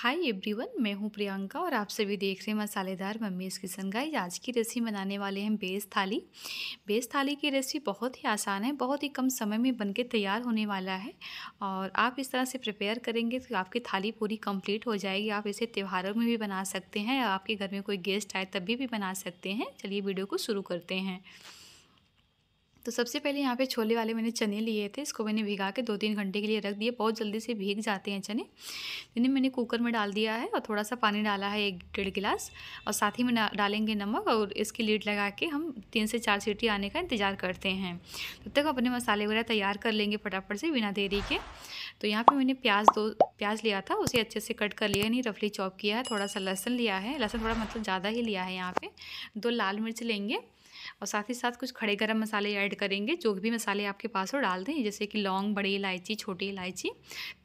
hi everyone मैं हूं प्रियंका और आप सभी देख रहे हैं मसालेदार मम्मीज़ किचन गाइज आज की रेसिपी बनाने वाले हैं बेस थाली बेस थाली की रेसिपी बहुत ही आसान है बहुत ही कम समय में बनके तैयार होने वाला है और आप इस तरह से प्रिपेयर करेंगे तो आपकी थाली पूरी कंप्लीट हो जाएगी आप इसे त्यौहारों में भी बना सकते हैं आपके घर में कोई गेस्ट आए तभी भी बना सकते हैं चलिए वीडियो को शुरू करते हैं तो सबसे पहले यहाँ पे छोले वाले मैंने चने लिए थे इसको मैंने भिगा के दो तीन घंटे के लिए रख दिए बहुत जल्दी से भीग जाते हैं चने इन्हें मैंने कुकर में डाल दिया है और थोड़ा सा पानी डाला है एक डेढ़ गिलास और साथ ही में डालेंगे नमक और इसकी लीड लगा के हम तीन से चार सीटी आने का इंतज़ार करते हैं तब तो तक अपने मसाले वगैरह तैयार कर लेंगे फटाफट से बिना देरी के तो यहाँ पर मैंने प्याज दो प्याज लिया था उसे अच्छे से कट कर लिया नहीं रफली चॉप किया है थोड़ा सा लहसुन लिया है लहसुन थोड़ा मतलब ज़्यादा ही लिया है यहाँ पर दो लाल मिर्च लेंगे और साथ ही साथ कुछ खड़े गर्म मसाले ऐड करेंगे जो भी मसाले आपके पास हो डाल दें जैसे कि लौंग बड़ी इलायची छोटी इलायची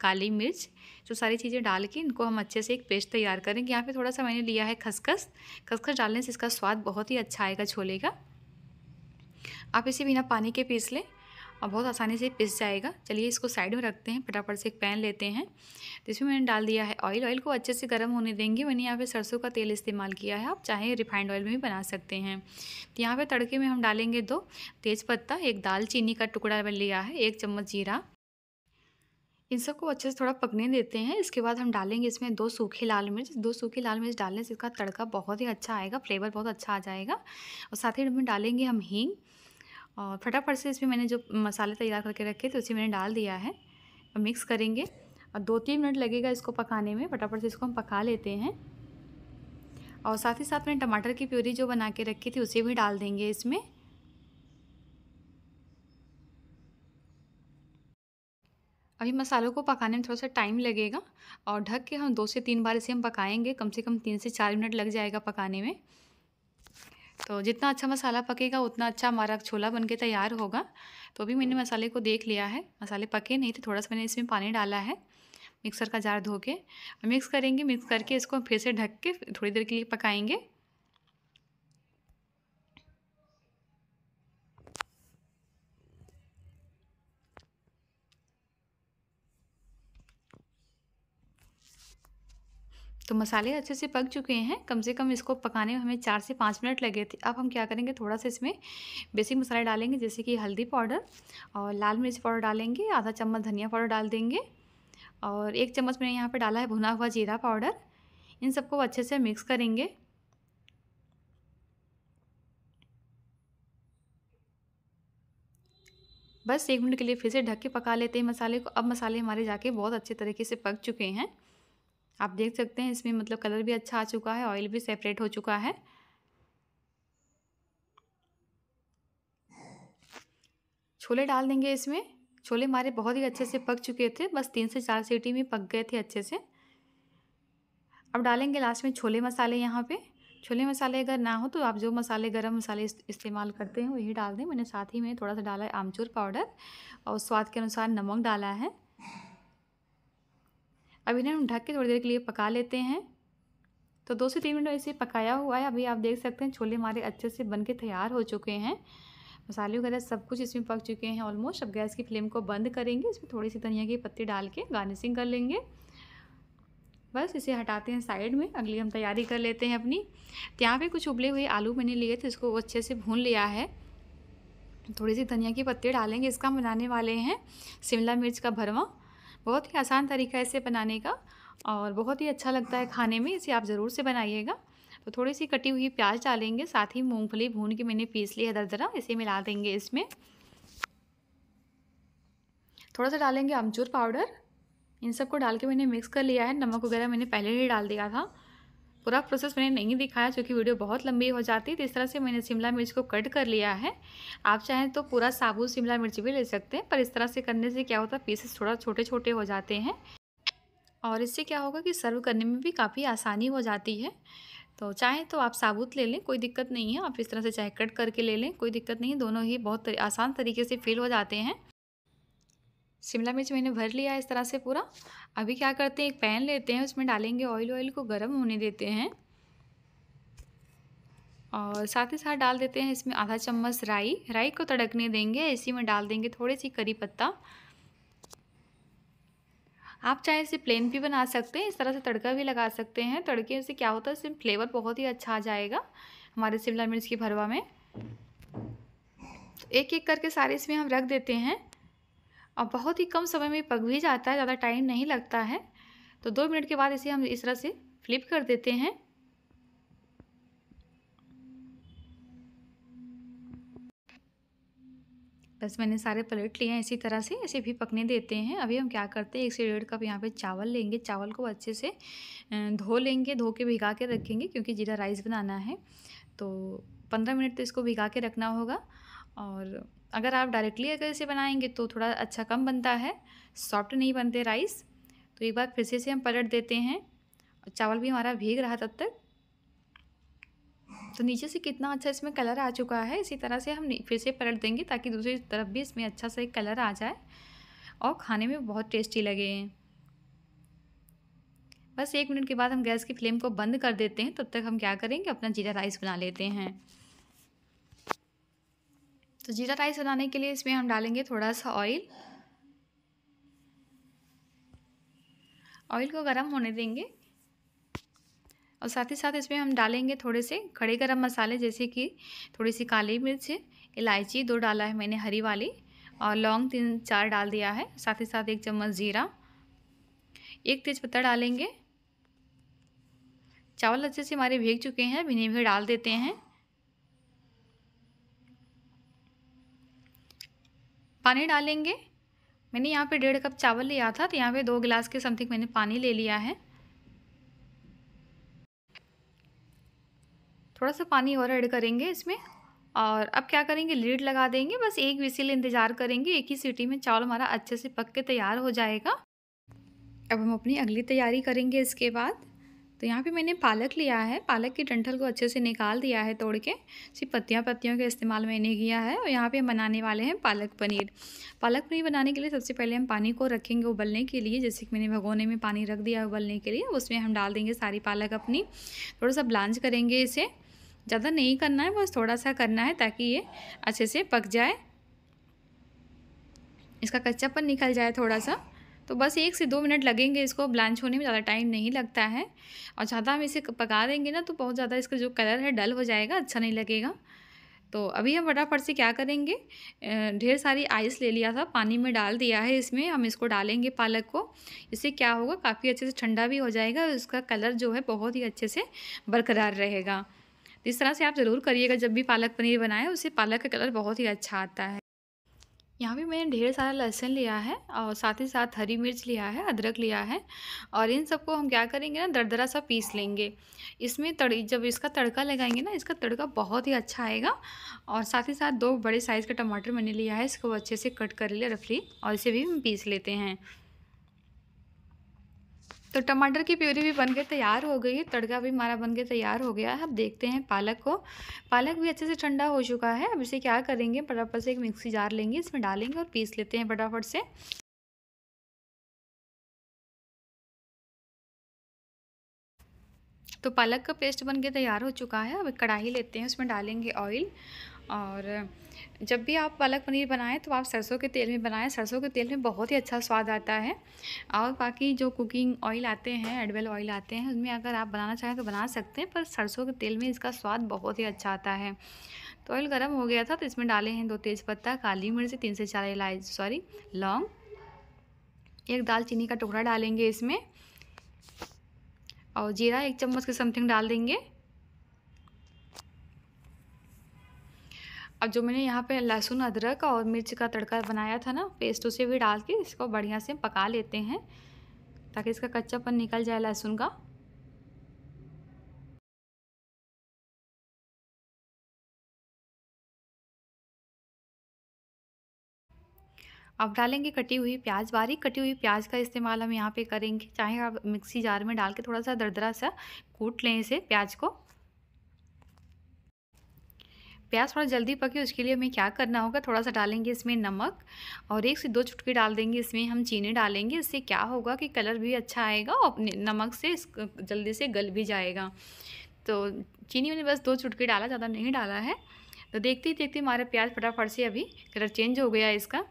काली मिर्च जो सारी चीज़ें डाल के इनको हम अच्छे से एक पेस्ट तैयार करेंगे यहाँ पे थोड़ा सा मैंने लिया है खसखस खसखस डालने से इसका स्वाद बहुत ही अच्छा आएगा छोले का आप इसे बिना पानी के पीस लें और बहुत आसानी से पिस जाएगा चलिए इसको साइड में रखते हैं फटाफट से एक पैन लेते हैं तो इसमें मैंने डाल दिया है ऑयल ऑयल को अच्छे से गर्म होने देंगे मैंने यहाँ पे सरसों का तेल इस्तेमाल किया है आप चाहे रिफाइंड ऑयल में भी बना सकते हैं तो यहाँ पर तड़के में हम डालेंगे दो तेज़पत्ता एक दालचीनी का टुकड़ा लिया है एक चम्मच जीरा इन सबको अच्छे से थोड़ा पकने देते हैं इसके बाद हम डालेंगे इसमें दो सूखे लाल मिर्च दो सूखे लाल मिर्च डालने से इसका तड़का बहुत ही अच्छा आएगा फ्लेवर बहुत अच्छा आ जाएगा और साथ ही इसमें डालेंगे हम हींग और फटाफट से इसमें मैंने जो मसाले तैयार करके रखे थे उसी मैंने डाल दिया है अब मिक्स करेंगे और दो तीन मिनट लगेगा इसको पकाने में फटाफट से इसको हम पका लेते हैं और साथ ही साथ मैंने टमाटर की प्यूरी जो बना के रखी थी उसे भी डाल देंगे इसमें अभी मसालों को पकाने में थोड़ा सा टाइम लगेगा और ढक के हम दो से तीन बार इसे हम पकाएंगे कम से कम तीन से चार मिनट लग जाएगा पकाने में तो जितना अच्छा मसाला पकेगा उतना अच्छा हमारा छोला बन के तैयार होगा तो अभी मैंने मसाले को देख लिया है मसाले पके नहीं थे थोड़ा सा मैंने इसमें पानी डाला है मिक्सर का जार धो के मिक्स करेंगे मिक्स करके इसको फिर से ढक के थोड़ी देर के लिए पकाएंगे तो मसाले अच्छे से पक चुके हैं कम से कम इसको पकाने में हमें चार से पाँच मिनट लगे थे अब हम क्या करेंगे थोड़ा सा इसमें बेसिक मसाले डालेंगे जैसे कि हल्दी पाउडर और लाल मिर्च पाउडर डालेंगे आधा चम्मच धनिया पाउडर डाल देंगे और एक चम्मच मैंने यहाँ पर डाला है भुना हुआ जीरा पाउडर इन सबको अच्छे से मिक्स करेंगे बस एक मिनट के लिए फिर से ढक के पका लेते हैं मसाले को अब मसाले हमारे जाके बहुत अच्छे तरीके से पक चुके हैं आप देख सकते हैं इसमें मतलब कलर भी अच्छा आ चुका है ऑयल भी सेपरेट हो चुका है छोले डाल देंगे इसमें छोले हमारे बहुत ही अच्छे से पक चुके थे बस तीन से चार सीटी में पक गए थे अच्छे से अब डालेंगे लास्ट में छोले मसाले यहाँ पे छोले मसाले अगर ना हो तो आप जो मसाले गरम मसाले इस्तेमाल करते हैं वही डाल दें मैंने साथ ही में थोड़ा सा डाला है आमचूर पाउडर और स्वाद के अनुसार नमक डाला है अब इन्हें हम ढक के थोड़ी देर के लिए पका लेते हैं तो दो से तीन मिनट ऐसे पकाया हुआ है अभी आप देख सकते हैं छोले हमारे अच्छे से बन के तैयार हो चुके हैं मसाले वगैरह सब कुछ इसमें पक चुके हैं ऑलमोस्ट अब गैस की फ्लेम को बंद करेंगे इसमें थोड़ी सी धनिया की पत्ती डाल के गार्निशिंग कर लेंगे बस इसे हटाते हैं साइड में अगली हम तैयारी कर लेते हैं अपनी यहाँ पे कुछ उबले हुए आलू मैंने लिए थे इसको वो अच्छे से भून लिया है थोड़ी सी धनिया की पत्ती डालेंगे इसका हम बनाने वाले हैं शिमला मिर्च का भरवा बहुत ही आसान तरीका है इसे बनाने का और बहुत ही अच्छा लगता है खाने में इसे आप ज़रूर से बनाइएगा तो थोड़ी सी कटी हुई प्याज डालेंगे साथ ही मूंगफली भून के मैंने पीस ली है दरा इसे मिला देंगे इसमें थोड़ा सा डालेंगे अमचूर पाउडर इन सबको डाल के मैंने मिक्स कर लिया है नमक वगैरह मैंने पहले ही डाल दिया था पूरा प्रोसेस मैंने नहीं दिखाया क्योंकि वीडियो बहुत लंबी हो जाती है तो इस तरह से मैंने शिमला मिर्च को कट कर लिया है आप चाहें तो पूरा साबुत शिमला मिर्च भी ले सकते हैं पर इस तरह से करने से क्या होता है पीसेस थोड़ा छोटे छोटे हो जाते हैं और इससे क्या होगा कि सर्व करने में भी काफ़ी आसानी हो जाती है तो चाहें तो आप साबुत ले लें कोई दिक्कत नहीं है आप इस तरह से चाहे कट करके ले लें कोई दिक्कत नहीं है दोनों ही बहुत आसान तरीके से फील हो जाते हैं शिमला मिर्च मैंने भर लिया इस तरह से पूरा अभी क्या करते हैं एक पैन लेते हैं उसमें डालेंगे ऑयल ऑयल को गर्म होने देते हैं और साथ ही साथ डाल देते हैं इसमें आधा चम्मच राई राई को तड़कने देंगे इसी में डाल देंगे थोड़ी सी करी पत्ता आप चाहे इसे प्लेन भी बना सकते हैं इस तरह से तड़का भी लगा सकते हैं तड़के से क्या होता है इसमें फ्लेवर बहुत ही अच्छा आ जाएगा हमारे शिमला मिर्च की भरवा में एक एक करके सारे इसमें हम रख देते हैं और बहुत ही कम समय में पक भी जाता है ज़्यादा टाइम नहीं लगता है तो दो मिनट के बाद इसे हम इस तरह से फ्लिप कर देते हैं बस मैंने सारे प्लेट लिए हैं इसी तरह से इसे भी पकने देते हैं अभी हम क्या करते हैं एक से डेढ़ कप यहाँ पे चावल लेंगे चावल को अच्छे से धो लेंगे धो के भिगा के रखेंगे क्योंकि जीरा राइस बनाना है तो पंद्रह मिनट तो इसको भिगा के रखना होगा और अगर आप डायरेक्टली अगर इसे बनाएंगे तो थोड़ा अच्छा कम बनता है सॉफ्ट नहीं बनते राइस तो एक बार फिर से इसे हम पलट देते हैं और चावल भी हमारा भीग रहा तब तक तो नीचे से कितना अच्छा इसमें कलर आ चुका है इसी तरह से हम फिर से पलट देंगे ताकि दूसरी तरफ भी इसमें अच्छा सा एक कलर आ जाए और खाने में बहुत टेस्टी लगे बस एक मिनट के बाद हम गैस की फ्लेम को बंद कर देते हैं तब तक हम क्या करेंगे अपना जीरा राइस बना लेते हैं तो जीरा राइस बनाने के लिए इसमें हम डालेंगे थोड़ा सा ऑयल ऑयल को गर्म होने देंगे और साथ ही साथ इसमें हम डालेंगे थोड़े से खड़े गरम मसाले जैसे कि थोड़ी सी काली मिर्च इलायची दो डाला है मैंने हरी वाली और लौंग तीन चार डाल दिया है साथ ही साथ एक चम्मच जीरा एक तेज़पत्ता डालेंगे चावल अच्छे से हमारे भीग चुके हैं इन्हें भी डाल देते हैं पानी डालेंगे मैंने यहाँ पे डेढ़ कप चावल लिया था तो यहाँ पे दो गिलास के समथिंग मैंने पानी ले लिया है थोड़ा सा पानी और ऐड करेंगे इसमें और अब क्या करेंगे लीड लगा देंगे बस एक विसिल इंतज़ार करेंगे एक ही सीटी में चावल हमारा अच्छे से पक के तैयार हो जाएगा अब हम अपनी अगली तैयारी करेंगे इसके बाद तो यहाँ पे मैंने पालक लिया है पालक के डंठल को अच्छे से निकाल दिया है तोड़ के सिर्फ पत्तियाँ पत्तियों के इस्तेमाल मैंने किया है और यहाँ पे हम बनाने वाले हैं पालक पनीर पालक पनीर बनाने के लिए सबसे पहले हम पानी को रखेंगे उबलने के लिए जैसे कि मैंने भगोने में पानी रख दिया उबलने के लिए उसमें हम डाल देंगे सारी पालक अपनी थोड़ा सा ब्लांच करेंगे इसे ज़्यादा नहीं करना है बस थोड़ा सा करना है ताकि ये अच्छे से पक जाए इसका कच्चापन निकल जाए थोड़ा सा तो बस एक से दो मिनट लगेंगे इसको ब्लांच होने में ज़्यादा टाइम नहीं लगता है और ज़्यादा हम इसे पका देंगे ना तो बहुत ज़्यादा इसका जो कलर है डल हो जाएगा अच्छा नहीं लगेगा तो अभी हम फटाफट से क्या करेंगे ढेर सारी आइस ले लिया था पानी में डाल दिया है इसमें हम इसको डालेंगे पालक को इससे क्या होगा काफ़ी अच्छे से ठंडा भी हो जाएगा और इसका कलर जो है बहुत ही अच्छे से बरकरार रहेगा तो इस तरह से आप ज़रूर करिएगा जब भी पालक पनीर बनाएं उससे पालक का कलर बहुत ही अच्छा आता है यहाँ भी मैंने ढेर सारा लहसुन लिया है और साथ ही साथ हरी मिर्च लिया है अदरक लिया है और इन सबको हम क्या करेंगे ना दरदरा सा पीस लेंगे इसमें तड़ जब इसका तड़का लगाएंगे ना इसका तड़का बहुत ही अच्छा आएगा और साथ ही साथ दो बड़े साइज़ का टमाटर मैंने लिया है इसको अच्छे से कट कर लिया रफली और इसे भी हम पीस लेते हैं तो टमाटर की प्यूरी भी बन के तैयार हो गई है तड़का भी हमारा बन के तैयार हो गया है अब देखते हैं पालक को पालक भी अच्छे से ठंडा हो चुका है अब इसे क्या करेंगे फटाफट से एक मिक्सी जार लेंगे इसमें डालेंगे और पीस लेते हैं फटाफट से तो पालक का पेस्ट बन के तैयार हो चुका है अब कढ़ाई लेते हैं उसमें डालेंगे ऑयल और जब भी आप पालक पनीर बनाएं तो आप सरसों के तेल में बनाएं सरसों के तेल में बहुत ही अच्छा स्वाद आता है और बाकी जो कुकिंग ऑयल आते हैं एडवेल ऑयल आते हैं उनमें अगर आप बनाना चाहें तो बना सकते हैं पर सरसों के तेल में इसका स्वाद बहुत ही अच्छा आता है तो ऑयल गर्म हो गया था तो इसमें डाले हैं दो तेज़पत्ता काली मिर्च तीन से चार इलायच सॉरी लौंग एक दालचीनी का टुकड़ा डालेंगे इसमें और जीरा एक चम्मच के समथिंग डाल देंगे अब जो मैंने यहाँ पे लहसुन अदरक और मिर्च का तड़का बनाया था ना पेस्ट उसे भी डाल के इसको बढ़िया से पका लेते हैं ताकि इसका कच्चापन निकल जाए लहसुन का अब डालेंगे कटी हुई प्याज बारीक कटी हुई प्याज का इस्तेमाल हम यहाँ पे करेंगे चाहे आप मिक्सी जार में डाल के थोड़ा सा दरदरा सा कूट लें इसे प्याज को प्याज थोड़ा जल्दी पके उसके लिए हमें क्या करना होगा थोड़ा सा डालेंगे इसमें नमक और एक से दो चुटकी डाल देंगे इसमें हम चीनी डालेंगे इससे क्या होगा कि कलर भी अच्छा आएगा और नमक से जल्दी से गल भी जाएगा तो चीनी मैंने बस दो चुटकी डाला ज़्यादा नहीं डाला है तो देखते ही देखते हमारा प्याज फटाफट से अभी कलर चेंज हो गया है इसका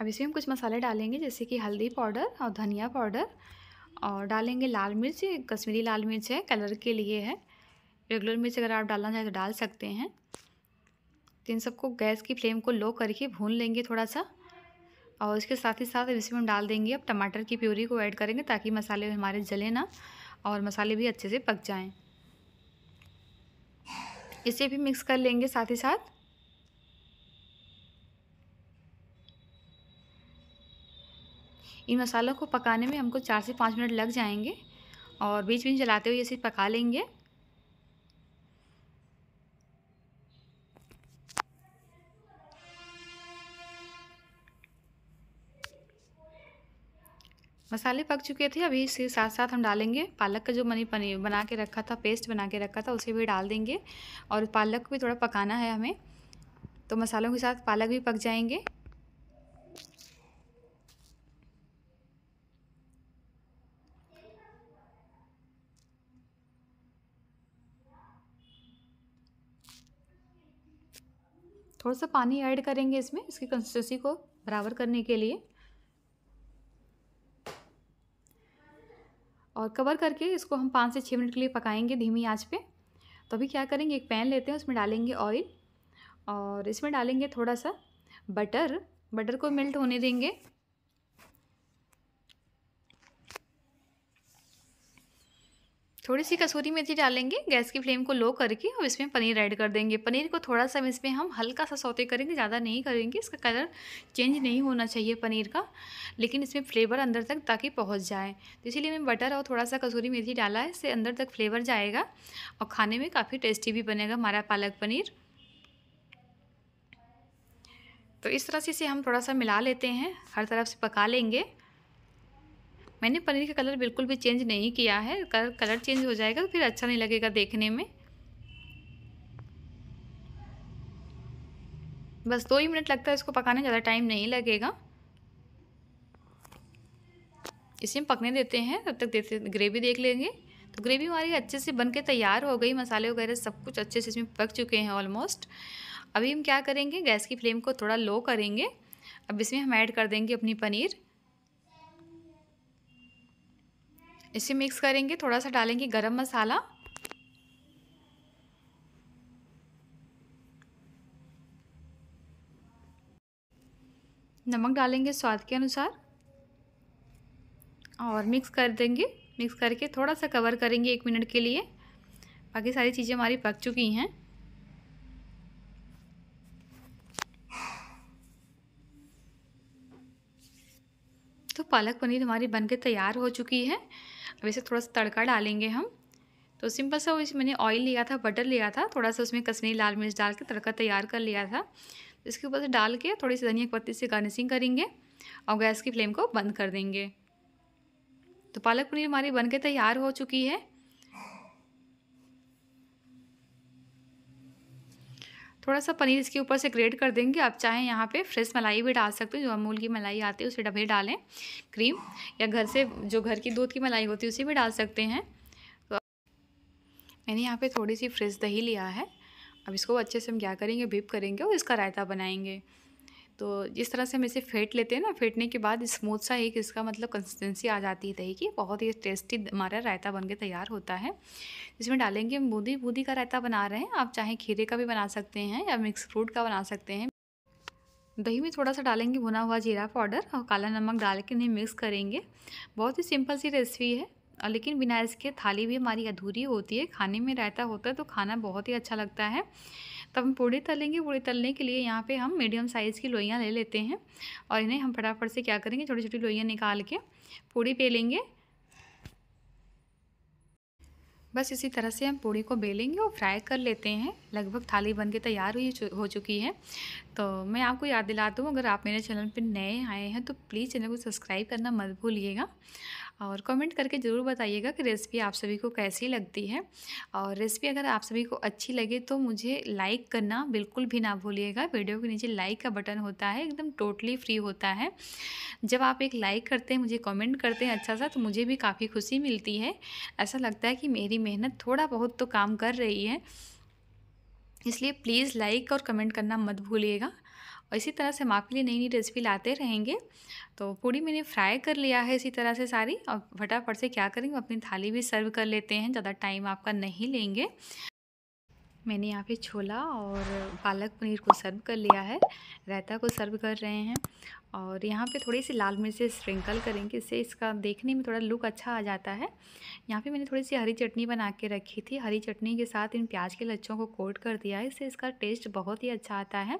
अब इसमें हम कुछ मसाले डालेंगे जैसे कि हल्दी पाउडर और धनिया पाउडर और डालेंगे लाल मिर्च कश्मीरी लाल मिर्च है कलर के लिए है रेगुलर मिर्च अगर आप डालना चाहें तो डाल सकते हैं तो इन सबको गैस की फ्लेम को लो करके भून लेंगे थोड़ा सा और इसके साथ ही साथ इसमें हम डाल देंगे अब टमाटर की प्यूरी को ऐड करेंगे ताकि मसाले हमारे जले ना और मसाले भी अच्छे से पक जाएं इसे भी मिक्स कर लेंगे साथ ही साथ इन मसालों को पकाने में हमको चार से पाँच मिनट लग जाएंगे और बीच बीच जलाते हुए इसे पका लेंगे मसाले पक चुके थे अभी इसके साथ साथ हम डालेंगे पालक का जो मैंने पनीर बना के रखा था पेस्ट बना के रखा था उसे भी डाल देंगे और पालक को भी थोड़ा पकाना है हमें तो मसालों के साथ पालक भी पक जाएंगे थोड़ा सा पानी ऐड करेंगे इसमें इसकी कंसिस्टेंसी को बराबर करने के लिए और कवर करके इसको हम पाँच से छः मिनट के लिए पकाएंगे धीमी आंच पे तो अभी क्या करेंगे एक पैन लेते हैं उसमें डालेंगे ऑयल और इसमें डालेंगे थोड़ा सा बटर बटर को मेल्ट होने देंगे थोड़ी सी कसूरी मेथी डालेंगे गैस की फ्लेम को लो करके और इसमें पनीर ऐड कर देंगे पनीर को थोड़ा सा इसमें हम हल्का सा सौते करेंगे ज़्यादा नहीं करेंगे इसका कलर चेंज नहीं होना चाहिए पनीर का लेकिन इसमें फ्लेवर अंदर तक ताकि पहुँच जाए तो इसीलिए मैं बटर और थोड़ा सा कसूरी मेथी डाला है इससे अंदर तक फ्लेवर जाएगा और खाने में काफ़ी टेस्टी भी बनेगा हमारा पालक पनीर तो इस तरह से इसे हम थोड़ा सा मिला लेते हैं हर तरफ से पका लेंगे मैंने पनीर का कलर बिल्कुल भी चेंज नहीं किया है कलर कलर चेंज हो जाएगा तो फिर अच्छा नहीं लगेगा देखने में बस दो ही मिनट लगता है इसको पकाने ज़्यादा टाइम नहीं लगेगा इसे हम पकने देते हैं तब तक देते ग्रेवी देख लेंगे तो ग्रेवी हमारी अच्छे से बन के तैयार हो गई मसाले वगैरह सब कुछ अच्छे से इसमें पक चुके हैं ऑलमोस्ट अभी हम क्या करेंगे गैस की फ्लेम को थोड़ा लो करेंगे अब इसमें हम ऐड कर देंगे अपनी पनीर इसे मिक्स करेंगे थोड़ा सा डालेंगे गरम मसाला नमक डालेंगे स्वाद के अनुसार और मिक्स कर देंगे मिक्स करके थोड़ा सा कवर करेंगे एक मिनट के लिए बाकी सारी चीज़ें हमारी पक चुकी हैं तो पालक पनीर हमारी बनके तैयार हो चुकी है अब इसे थोड़ा सा तड़का डालेंगे हम तो सिंपल सा इस मैंने ऑयल लिया था बटर लिया था थोड़ा सा उसमें कश्मीरी लाल मिर्च डाल के तड़का तैयार कर लिया था इसके ऊपर से डाल के थोड़ी सी धनिया पत्ती से गार्निशिंग करेंगे और गैस की फ्लेम को बंद कर देंगे तो पालक पनीर हमारी बन के तैयार हो चुकी है थोड़ा सा पनीर इसके ऊपर से ग्रेट कर देंगे आप चाहें यहाँ पे फ्रेश मलाई भी डाल सकते हो जो अमूल की मलाई आती है उसे डबे डालें क्रीम या घर से जो घर की दूध की मलाई होती है उसे भी डाल सकते हैं तो मैंने यहाँ पर थोड़ी सी फ्रेश दही लिया है अब इसको अच्छे से हम क्या करेंगे बिप करेंगे और इसका रायता बनाएंगे तो जिस तरह से हम इसे फेंट लेते हैं ना फेंटने के बाद स्मूथ सा एक इसका मतलब कंसिस्टेंसी आ जाती है दही की बहुत ही टेस्टी हमारा रायता बन के तैयार होता है जिसमें डालेंगे हम बूंदी बूंदी का रायता बना रहे हैं आप चाहे खीरे का भी बना सकते हैं या मिक्स फ्रूट का बना सकते हैं दही में थोड़ा सा डालेंगे भुना हुआ जीरा पाउडर और काला नमक डाल के इन्हें मिक्स करेंगे बहुत ही सिंपल सी रेसिपी है और लेकिन बिना इसके थाली भी हमारी अधूरी होती है खाने में रायता होता है तो खाना बहुत ही अच्छा लगता है तब हम पूड़ी तलेंगे पूड़ी तलने के लिए यहाँ पे हम मीडियम साइज़ की लोइयाँ ले लेते हैं और इन्हें हम फटाफट से क्या करेंगे छोटी छोटी लोइयाँ निकाल के पूड़ी बेलेंगे बस इसी तरह से हम पूड़ी को बेलेंगे और फ्राई कर लेते हैं लगभग थाली बन के तैयार हुई हो चुकी है तो मैं आपको याद दिला दूँ अगर आप मेरे चैनल पर नए आए हैं तो प्लीज़ चैनल को सब्सक्राइब करना मत भूलिएगा और कमेंट करके ज़रूर बताइएगा कि रेसिपी आप सभी को कैसी लगती है और रेसिपी अगर आप सभी को अच्छी लगे तो मुझे लाइक करना बिल्कुल भी ना भूलिएगा वीडियो के नीचे लाइक का बटन होता है एकदम टोटली फ्री होता है जब आप एक लाइक करते हैं मुझे कमेंट करते हैं अच्छा सा तो मुझे भी काफ़ी खुशी मिलती है ऐसा लगता है कि मेरी मेहनत थोड़ा बहुत तो काम कर रही है इसलिए प्लीज़ लाइक और कमेंट करना मत भूलिएगा और इसी तरह से हम आपके लिए नई नई रेसिपी लाते रहेंगे तो पूड़ी मैंने फ्राई कर लिया है इसी तरह से सारी और फटाफट से क्या करेंगे अपनी थाली भी सर्व कर लेते हैं ज़्यादा टाइम आपका नहीं लेंगे मैंने यहाँ पे छोला और पालक पनीर को सर्व कर लिया है रायता को सर्व कर रहे हैं और यहाँ पे थोड़ी सी लाल मिर्च स्प्रिंकल करेंगे इससे इसका देखने में थोड़ा लुक अच्छा आ जाता है यहाँ पे मैंने थोड़ी सी हरी चटनी बना के रखी थी हरी चटनी के साथ इन प्याज के लच्छों को कोट कर दिया है इससे इसका टेस्ट बहुत ही अच्छा आता है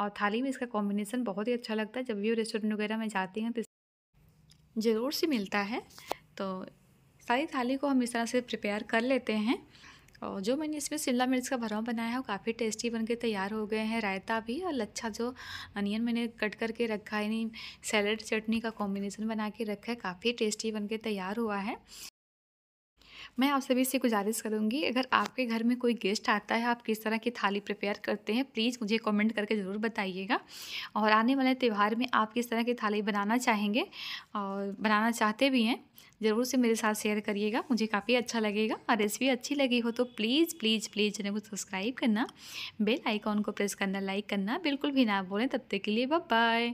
और थाली में इसका कॉम्बिनेसन बहुत ही अच्छा लगता है जब भी रेस्टोरेंट वगैरह में जाती हैं तो ज़रूर से मिलता है तो सारी थाली को हम इस तरह से प्रिपेयर कर लेते हैं और जो मैंने इसमें शिमला मिर्च का भराव बनाया है वो काफ़ी टेस्टी बनके तैयार हो गए हैं रायता भी और लच्छा जो अनियन मैंने कट करके रखा है यानी सैलड चटनी का कॉम्बिनेसन बना के रखा है काफ़ी टेस्टी बन के तैयार हुआ है मैं आप सभी से गुजारिश करूँगी अगर आपके घर में कोई गेस्ट आता है आप किस तरह की थाली प्रिपेयर करते हैं प्लीज़ मुझे कमेंट करके ज़रूर बताइएगा और आने वाले त्यौहार में आप किस तरह की थाली बनाना चाहेंगे और बनाना चाहते भी हैं ज़रूर से मेरे साथ शेयर करिएगा मुझे काफ़ी अच्छा लगेगा और रेसिपी अच्छी लगी हो तो प्लीज़ प्लीज़ प्लीज़ चैनल को सब्सक्राइब करना बेल आइकॉन को प्रेस करना लाइक करना बिल्कुल भी ना बोलें तब तक के लिए बाय